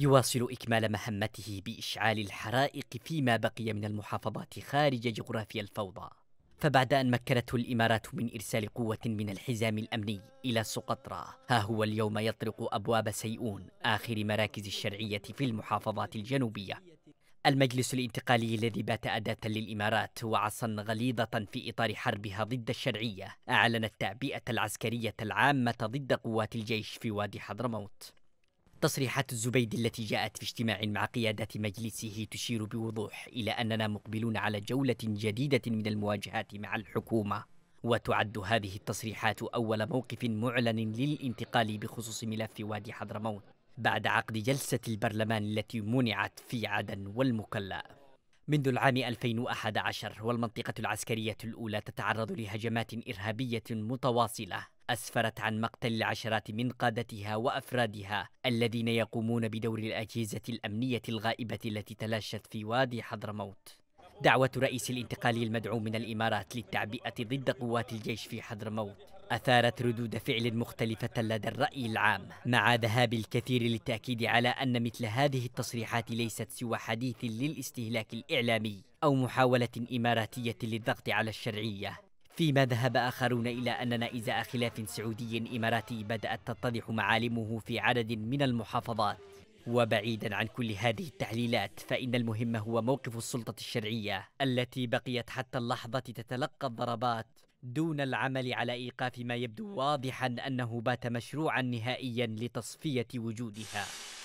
يواصل إكمال مهمته بإشعال الحرائق فيما بقي من المحافظات خارج جغرافيا الفوضى فبعد أن مكنته الإمارات من إرسال قوة من الحزام الأمني إلى سقطرى ها هو اليوم يطرق أبواب سيئون آخر مراكز الشرعية في المحافظات الجنوبية المجلس الانتقالي الذي بات أداة للإمارات وعصا غليظة في إطار حربها ضد الشرعية أعلن التعبئة العسكرية العامة ضد قوات الجيش في وادي حضرموت تصريحات الزبيدي التي جاءت في اجتماع مع قيادة مجلسه تشير بوضوح إلى أننا مقبلون على جولة جديدة من المواجهات مع الحكومة وتعد هذه التصريحات أول موقف معلن للانتقال بخصوص ملف وادي حضرموت بعد عقد جلسة البرلمان التي منعت في عدن والمكلا منذ العام 2011 والمنطقة العسكرية الأولى تتعرض لهجمات إرهابية متواصلة أسفرت عن مقتل العشرات من قادتها وأفرادها الذين يقومون بدور الأجهزة الأمنية الغائبة التي تلاشت في وادي حضرموت دعوة رئيس الانتقالي المدعوم من الإمارات للتعبئة ضد قوات الجيش في حضرموت أثارت ردود فعل مختلفة لدى الرأي العام مع ذهاب الكثير للتأكيد على أن مثل هذه التصريحات ليست سوى حديث للاستهلاك الإعلامي أو محاولة إماراتية للضغط على الشرعية فيما ذهب آخرون إلى أن نائز خلاف سعودي إماراتي بدأت تتضح معالمه في عدد من المحافظات وبعيدا عن كل هذه التحليلات فإن المهم هو موقف السلطة الشرعية التي بقيت حتى اللحظة تتلقى الضربات دون العمل على ايقاف ما يبدو واضحا انه بات مشروعا نهائيا لتصفيه وجودها